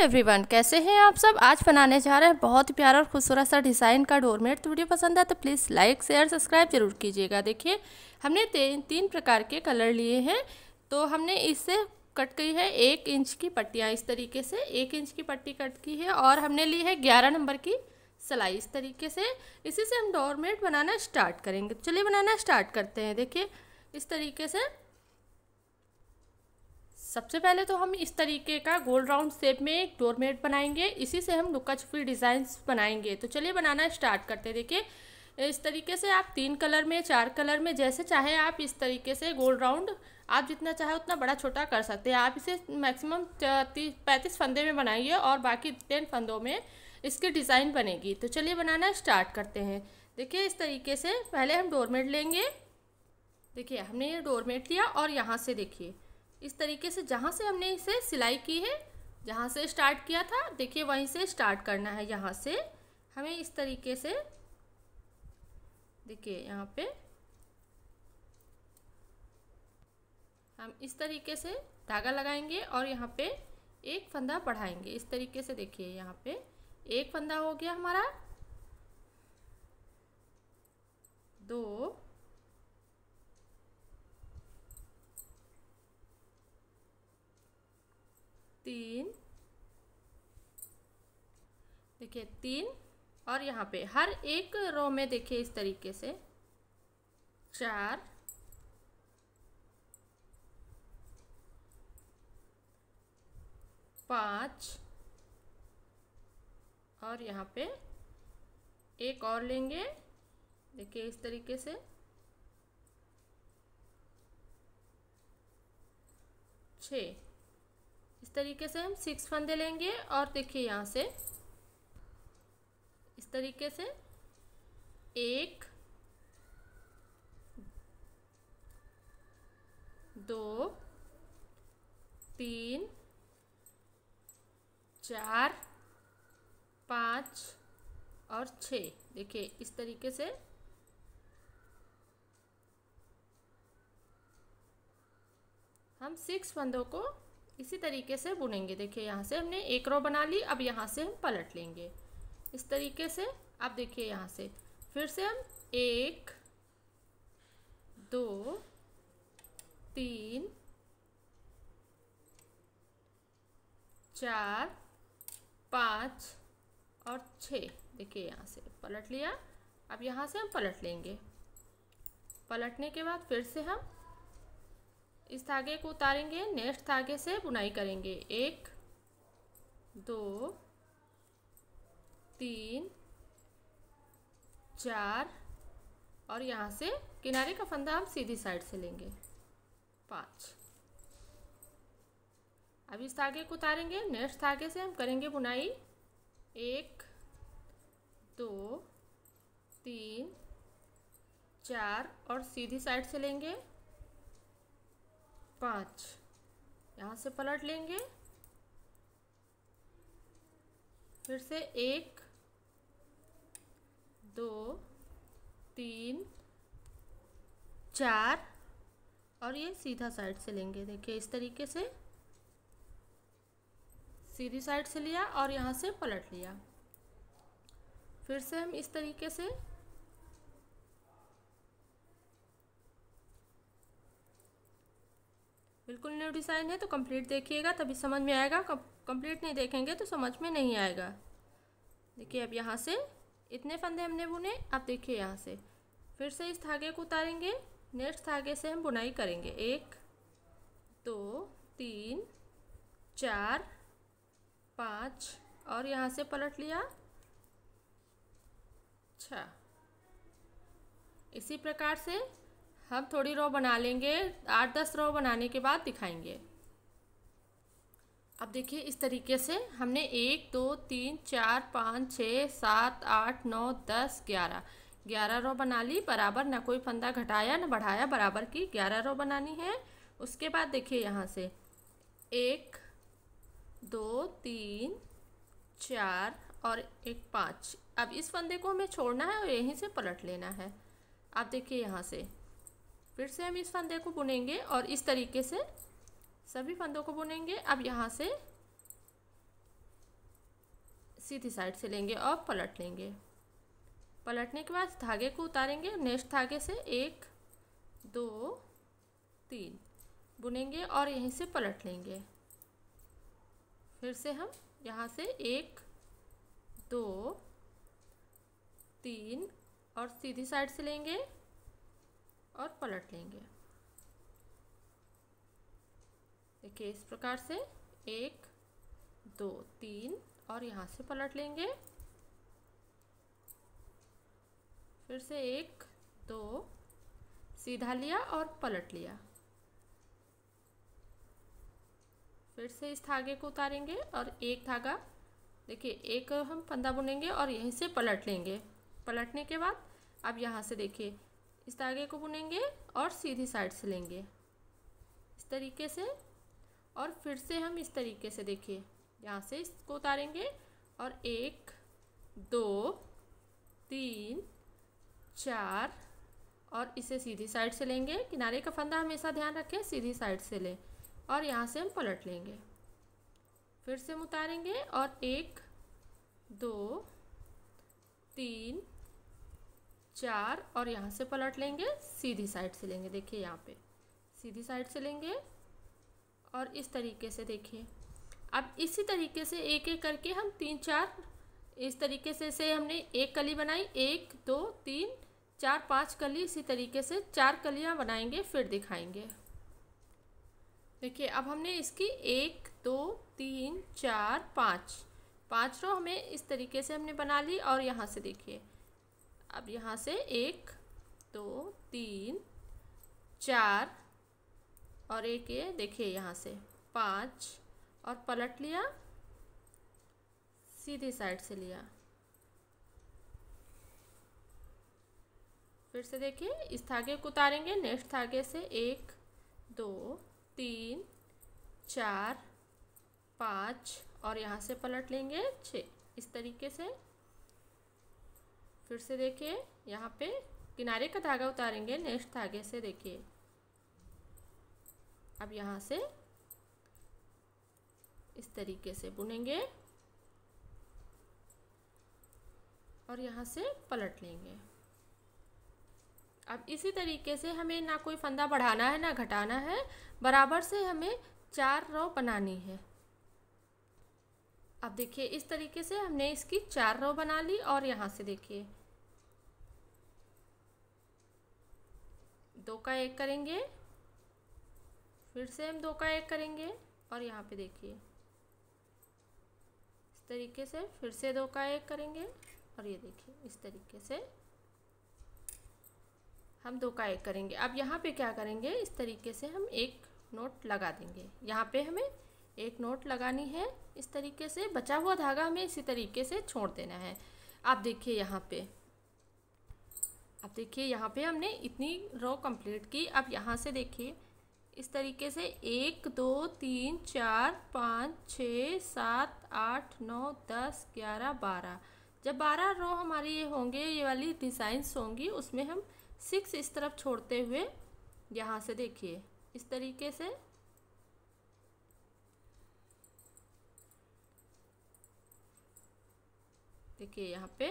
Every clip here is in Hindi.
एवरीवन कैसे हैं आप सब आज बनाने जा रहे हैं बहुत ही प्यारा और खूबसूरत सा डिज़ाइन का डोरमेट तो वीडियो पसंद आए तो प्लीज़ लाइक शेयर सब्सक्राइब जरूर कीजिएगा देखिए हमने तीन प्रकार के कलर लिए हैं तो हमने इससे कट की है एक इंच की पट्टियाँ इस तरीके से एक इंच की पट्टी कट की है और हमने ली है ग्यारह नंबर की सिलाई इस तरीके से इसी से हम डोरमेट बनाना स्टार्ट करेंगे तो चलिए बनाना स्टार्ट करते हैं देखिए इस तरीके से सबसे पहले तो हम इस तरीके का गोल राउंड शेप में एक डोरमेट बनाएंगे इसी से हम लुका छुपी डिज़ाइंस बनाएंगे तो चलिए बनाना स्टार्ट करते देखिए इस तरीके से आप तीन कलर में चार कलर में जैसे चाहे आप इस तरीके से गोल राउंड आप जितना चाहे उतना बड़ा छोटा कर सकते हैं आप इसे मैक्सिमम तीस पैंतीस फंदे में बनाइए और बाकी टेन फंदों में इसकी डिज़ाइन बनेगी तो चलिए बनाना स्टार्ट करते हैं देखिए इस तरीके से पहले हम डोरमेट लेंगे देखिए हमने ये डोरमेट लिया और यहाँ से देखिए इस तरीके से जहाँ से हमने इसे सिलाई की है जहाँ से स्टार्ट किया था देखिए वहीं से स्टार्ट करना है यहाँ से हमें इस तरीके से देखिए यहाँ पे हम इस तरीके से धागा लगाएंगे और यहाँ पे एक फंदा बढ़ाएंगे इस तरीके से देखिए यहाँ पे एक फंदा हो गया हमारा दो है तीन और यहाँ पे हर एक रो में देखिए इस तरीके से चार पाँच और यहाँ पे एक और लेंगे देखिए इस तरीके से छ इस तरीके से हम सिक्स फंदे लेंगे और देखिए यहाँ से तरीके से एक दो तीन चार पाँच और छ देखिए इस तरीके से हम सिक्स फंदों को इसी तरीके से बुनेंगे देखिए यहाँ से हमने एक रो बना ली अब यहाँ से हम पलट लेंगे इस तरीके से आप देखिए यहाँ से फिर से हम एक दो तीन चार पाँच और छः देखिए यहाँ से पलट लिया अब यहाँ से हम पलट लेंगे पलटने के बाद फिर से हम इस धागे को उतारेंगे नेक्स्ट धागे से बुनाई करेंगे एक दो तीन चार और यहाँ से किनारे का फंदा हम सीधी साइड से लेंगे पाँच अब इस धागे को उतारेंगे नेक्स्ट धागे से हम करेंगे बुनाई एक दो तीन चार और सीधी साइड से लेंगे पाँच यहाँ से पलट लेंगे फिर से एक दो तीन चार और ये सीधा साइड से लेंगे देखिए इस तरीके से सीधी साइड से लिया और यहाँ से पलट लिया फिर से हम इस तरीके से बिल्कुल न्यू डिज़ाइन है तो कंप्लीट देखिएगा तभी समझ में आएगा कंप्लीट नहीं देखेंगे तो समझ में नहीं आएगा देखिए अब यहाँ से इतने फंदे हमने बुने अब देखिए यहाँ से फिर से इस धागे को उतारेंगे नेक्स्ट धागे से हम बुनाई करेंगे एक दो तीन चार पाँच और यहाँ से पलट लिया छ इसी प्रकार से हम थोड़ी रो बना लेंगे आठ दस रो बनाने के बाद दिखाएंगे अब देखिए इस तरीके से हमने एक दो तीन चार पाँच छः सात आठ नौ दस ग्यारह ग्यारह रो बना ली बराबर ना कोई फंदा घटाया ना बढ़ाया बराबर की ग्यारह रो बनानी है उसके बाद देखिए यहाँ से एक दो तीन चार और एक पाँच अब इस फंदे को हमें छोड़ना है और यहीं से पलट लेना है आप देखिए यहाँ से फिर से हम इस फंदे को बुनेंगे और इस तरीके से सभी फंदों को बुनेंगे अब यहाँ से सीधी साइड से लेंगे और पलट लेंगे पलटने के बाद धागे को उतारेंगे नेक्स्ट धागे से एक दो तीन बुनेंगे और यहीं से पलट लेंगे फिर से हम यहाँ से एक दो तीन और सीधी साइड से लेंगे और पलट लेंगे देखिए इस प्रकार से एक दो तीन और यहाँ से पलट लेंगे फिर से एक दो सीधा लिया और पलट लिया फिर से इस धागे को उतारेंगे और एक धागा देखिए एक हम फंदा बुनेंगे और यहीं से पलट लेंगे पलटने के बाद अब यहाँ से देखिए इस धागे को बुनेंगे और सीधी साइड से लेंगे इस तरीके से और फिर से हम इस तरीके से देखिए यहाँ से इसको उतारेंगे और एक दो तीन चार और इसे सीधी साइड से लेंगे किनारे का फंदा हमेशा ध्यान रखें सीधी साइड से लें और यहाँ से हम पलट लेंगे फिर से हम उतारेंगे और एक दो तीन चार और यहाँ से पलट लेंगे सीधी साइड से लेंगे देखिए यहाँ पे सीधी साइड से लेंगे और इस तरीके से देखिए अब इसी तरीके से एक एक करके हम तीन चार इस तरीके से से हमने एक कली बनाई एक दो तीन चार पांच कली इसी तरीके से चार कलियां बनाएंगे फिर दिखाएंगे देखिए अब हमने इसकी एक दो तीन चार पाँच पाँच रो हमें इस तरीके से हमने बना ली और यहाँ से देखिए अब यहाँ से एक दो तीन चार और एक ये देखिए यहाँ से पाँच और पलट लिया सीधी साइड से लिया फिर से देखिए इस धागे को उतारेंगे नेक्स्ट धागे से एक दो तीन चार पाँच और यहाँ से पलट लेंगे छः इस तरीके से फिर से देखिए यहाँ पे किनारे का धागा उतारेंगे नेक्स्ट धागे से देखिए अब यहाँ से इस तरीके से बुनेंगे और यहाँ से पलट लेंगे अब इसी तरीके से हमें ना कोई फंदा बढ़ाना है ना घटाना है बराबर से हमें चार रो बनानी है अब देखिए इस तरीके से हमने इसकी चार रो बना ली और यहाँ से देखिए दो का एक करेंगे फिर से हम दो का एक करेंगे और यहाँ पे देखिए इस तरीके से फिर से दो का एक करेंगे और ये देखिए इस तरीके से हम दो का एक करेंगे अब यहाँ पे क्या करेंगे इस तरीके से हम एक नोट लगा देंगे यहाँ पे हमें एक नोट लगानी है इस तरीके से बचा हुआ धागा हमें इसी तरीके से छोड़ देना है आप देखिए यहाँ पे अब देखिए यहाँ पे हमने इतनी रो कंप्लीट की अब यहाँ से देखिए इस तरीके से एक दो तीन चार पाँच छ सात आठ नौ दस ग्यारह बारह जब बारह रो हमारे ये होंगे ये वाली डिज़ाइंस होंगी उसमें हम सिक्स इस तरफ छोड़ते हुए यहाँ से देखिए इस तरीके से देखिए यहाँ पे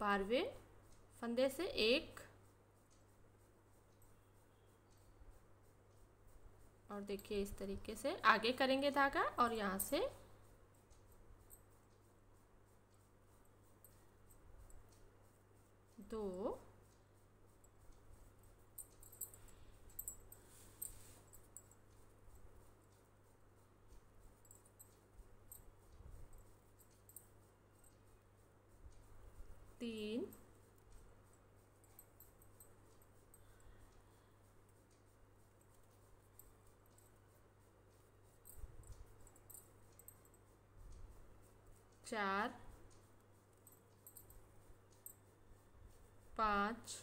बारहवें फंदे से एक और देखिए इस तरीके से आगे करेंगे धागा और यहाँ से दो चार पाँच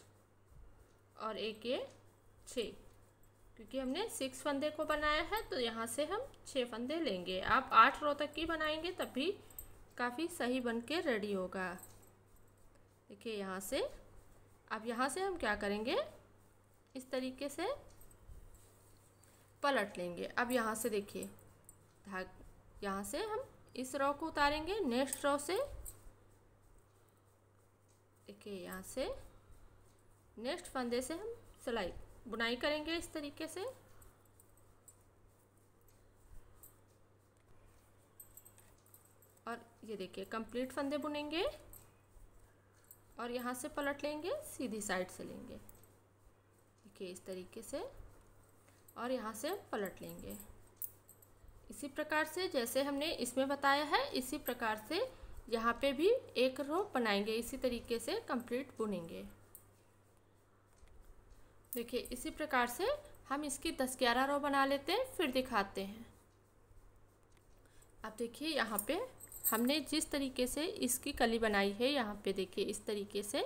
और एक ये छः क्योंकि हमने सिक्स फंदे को बनाया है तो यहाँ से हम छः फंदे लेंगे आप आठ रो तक की बनाएंगे तब भी काफ़ी सही बन के रेडी होगा देखिए यहाँ से अब यहाँ से हम क्या करेंगे इस तरीके से पलट लेंगे अब यहाँ से देखिए धाग यहाँ से हम इस रॉ को उतारेंगे नेक्स्ट रॉ से देखिए यहाँ से नेक्स्ट फंदे से हम सिलाई बुनाई करेंगे इस तरीके से और ये देखिए कंप्लीट फंदे बुनेंगे और यहाँ से पलट लेंगे सीधी साइड से लेंगे देखिए इस तरीके से और यहाँ से पलट लेंगे इसी प्रकार से जैसे हमने इसमें बताया है इसी प्रकार से यहाँ पे भी एक रो बनाएंगे इसी तरीके से कंप्लीट बुनेंगे देखिए इसी प्रकार से हम इसकी दस ग्यारह रो बना लेते हैं फिर दिखाते हैं अब देखिए यहाँ पे हमने जिस तरीके से इसकी कली बनाई है यहाँ पे देखिए इस तरीके से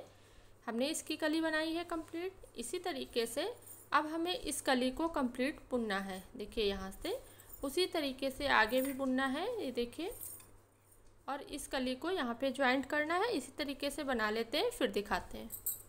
हमने इसकी कली बनाई है कंप्लीट इसी तरीके से अब हमें इस कली को कंप्लीट बुनना है देखिए यहाँ से उसी तरीके से आगे भी बुनना है ये देखिए और इस कली को यहाँ पे ज्वाइंट करना है इसी तरीके से बना लेते हैं फिर दिखाते हैं